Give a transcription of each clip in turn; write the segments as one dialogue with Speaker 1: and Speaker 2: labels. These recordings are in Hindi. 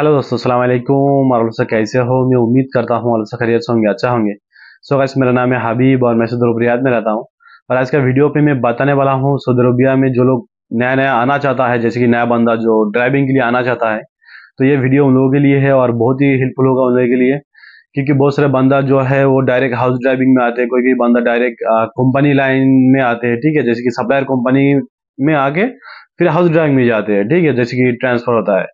Speaker 1: हेलो दोस्तों अस्सलाम वालेकुम और सर कैसे हो मैं उम्मीद करता हूँ सर खरीत होंगे अच्छा होंगे सो गाइस मेरा नाम है हबीब और मैं सऊदी में रहता हूँ और आज का वीडियो पे मैं बताने वाला हूँ सऊदी अरबिया में जो लोग नया नया आना चाहता है जैसे कि नया बंदा जो ड्राइविंग के लिए आना चाहता है तो ये वीडियो उन लोगों के लिए है और बहुत ही हेल्पफुल होगा उन लोगों के लिए क्योंकि बहुत सारे बंदा जो है वो डायरेक्ट हाउस ड्राइविंग में आते हैं कोई भी बंदा डायरेक्ट कंपनी लाइन में आते हैं ठीक है जैसे कि सप्लायर कंपनी में आके फिर हाउस ड्राइविंग में जाते हैं ठीक है जैसे कि ट्रांसफर होता है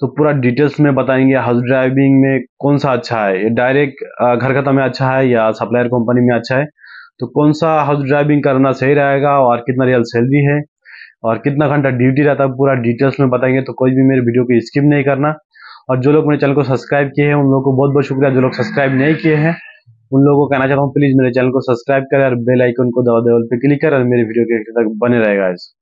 Speaker 1: तो पूरा डिटेल्स में बताएंगे हाउस ड्राइविंग में कौन सा अच्छा है डायरेक्ट घर खत्म में अच्छा है या सप्लायर कंपनी में अच्छा है तो कौन सा हाउस ड्राइविंग करना सही रहेगा और कितना रियल सैलरी है और कितना घंटा ड्यूटी रहता है पूरा डिटेल्स में बताएंगे तो कोई भी मेरे वीडियो को स्किप नहीं करना और जो लोग मेरे चैनल को सब्सक्राइब किए हैं उन लोगों को बहुत बहुत शुक्रिया जो लोग सब्सक्राइब नहीं किए हैं उन लोगों को कहना चाहता हूँ प्लीज मेरे चैनल को सब्सक्राइब करें और बेल आइकन को दबा दबा पे क्लिक करें और मेरे वीडियो के तक बने रहेगा इस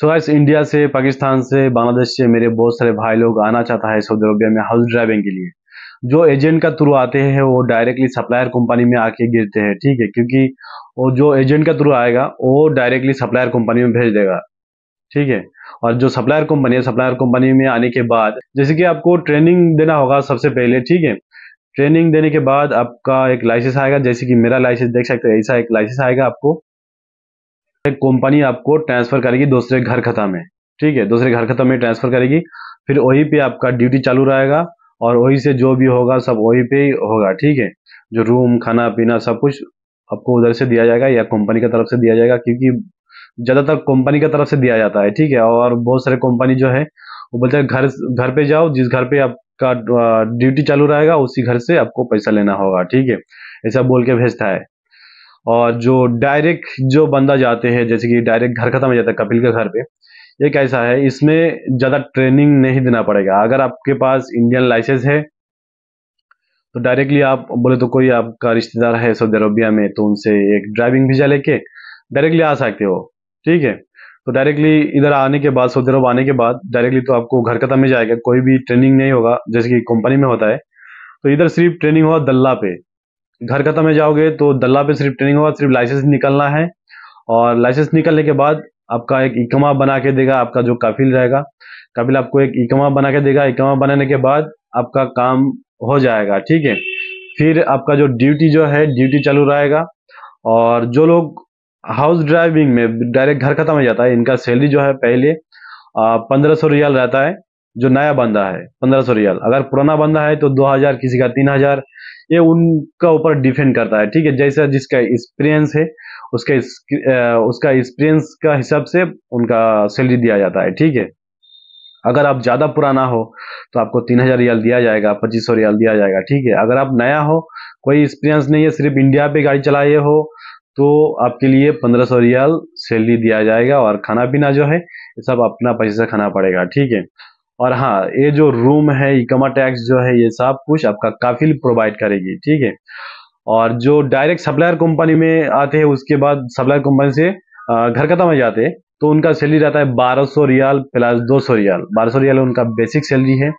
Speaker 1: सो so, इंडिया से पाकिस्तान से बांग्लादेश से मेरे बहुत सारे भाई लोग आना चाहता है सऊदी अरबिया में हाउस ड्राइविंग के लिए जो एजेंट का थ्रू आते हैं वो डायरेक्टली सप्लायर कंपनी में आके गिरते हैं ठीक है क्योंकि वो जो एजेंट का थ्रू आएगा वो डायरेक्टली सप्लायर कंपनी में भेज देगा ठीक है और जो सप्लायर कंपनी है सप्लायर कंपनी में आने के बाद जैसे कि आपको ट्रेनिंग देना होगा सबसे पहले ठीक है ट्रेनिंग देने के बाद आपका एक लाइसेंस आएगा जैसे कि मेरा लाइसेंस देख सकते हो ऐसा एक लाइसेंस आएगा आपको कंपनी आपको ट्रांसफर करेगी दूसरे घर खत्म में ठीक है दूसरे घर खत्म में ट्रांसफर करेगी फिर वहीं पे आपका ड्यूटी चालू रहेगा और वहीं से जो भी होगा सब वहीं पे होगा ठीक है जो रूम खाना पीना सब कुछ आपको उधर से दिया जाएगा या कंपनी की तरफ से दिया जाएगा क्योंकि ज़्यादातर कंपनी की तरफ से दिया जाता है ठीक है और बहुत सारे कंपनी जो है वो बोलते हैं घर घर पे जाओ जिस घर पे आपका ड्यूटी चालू रहेगा उसी घर से आपको पैसा लेना होगा ठीक है ऐसा बोल के भेजता है और जो डायरेक्ट जो बंदा जाते हैं जैसे कि डायरेक्ट घर खत्म हो जाता है कपिल के घर पे ये कैसा है इसमें ज़्यादा ट्रेनिंग नहीं देना पड़ेगा अगर आपके पास इंडियन लाइसेंस है तो डायरेक्टली आप बोले तो कोई आपका रिश्तेदार है सऊदी अरबिया में तो उनसे एक ड्राइविंग वीजा लेके डायरेक्टली आ सकते हो ठीक है तो डायरेक्टली इधर आने के बाद सऊदी अरब आने के बाद डायरेक्टली तो आपको घर खत्म में जाएगा कोई भी ट्रेनिंग नहीं होगा जैसे कि कंपनी में होता है तो इधर सिर्फ ट्रेनिंग हुआ दल्ला पे घर खत्म में जाओगे तो दल्ला पे सिर्फ ट्रेनिंग होगा सिर्फ लाइसेंस निकलना है और लाइसेंस निकलने के बाद आपका एक इकमा बना के देगा आपका जो काफिल रहेगा काफिल आपको एक इकमा बना के देगा इकमा बनाने के बाद आपका काम हो जाएगा ठीक है फिर आपका जो ड्यूटी जो है ड्यूटी चालू रहेगा और जो लोग हाउस ड्राइविंग में डायरेक्ट घर खत्म हो जाता है इनका सैलरी जो है पहले पंद्रह सौ रियाल रहता है जो नया बंदा है पंद्रह सौ रियाल अगर पुराना बंदा है तो दो हजार किसी का तीन हजार ये उनका ऊपर डिपेंड करता है ठीक है जैसा जिसका एक्सपीरियंस है उसका उसका एक्सपीरियंस का हिसाब से उनका सैलरी दिया जाता है ठीक है अगर आप ज़्यादा पुराना हो तो आपको तीन हज़ार रियाल दिया जाएगा पच्चीस सौ रियाल दिया जाएगा ठीक है अगर आप नया हो कोई एक्सपीरियंस नहीं है सिर्फ इंडिया पे गाड़ी चलाए हो तो आपके लिए पंद्रह सौ रियाल सैलरी दिया जाएगा और खाना पीना जो है ये सब अपना पैसे से खाना पड़ेगा ठीक है और हाँ ये जो रूम है इकमा टैक्स जो है ये सब कुछ आपका काफिल प्रोवाइड करेगी ठीक है और जो डायरेक्ट सप्लायर कंपनी में आते हैं उसके बाद सप्लायर कंपनी से घर खत्म हो जाते हैं तो उनका सैलरी रहता है 1200 रियाल प्लस 200 रियाल 1200 रियाल उनका बेसिक सैलरी है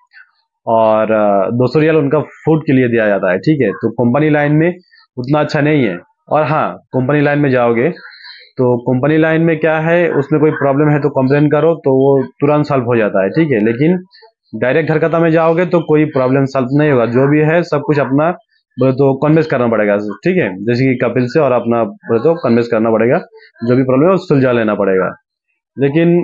Speaker 1: और 200 रियाल उनका फूड के लिए दिया जाता है ठीक है तो कंपनी लाइन में उतना अच्छा नहीं है और हाँ कंपनी लाइन में जाओगे तो कंपनी लाइन में क्या है उसमें कोई प्रॉब्लम है तो कंप्लेन करो तो वो तुरंत सॉल्व हो जाता है ठीक है लेकिन डायरेक्ट हरकता में जाओगे तो कोई प्रॉब्लम सॉल्व नहीं होगा जो भी है सब कुछ अपना बोले तो कन्वेंस करना पड़ेगा ठीक है जैसे कि कपिल से और अपना बोले तो कन्वेंस करना पड़ेगा जो भी प्रॉब्लम है सुलझा लेना पड़ेगा लेकिन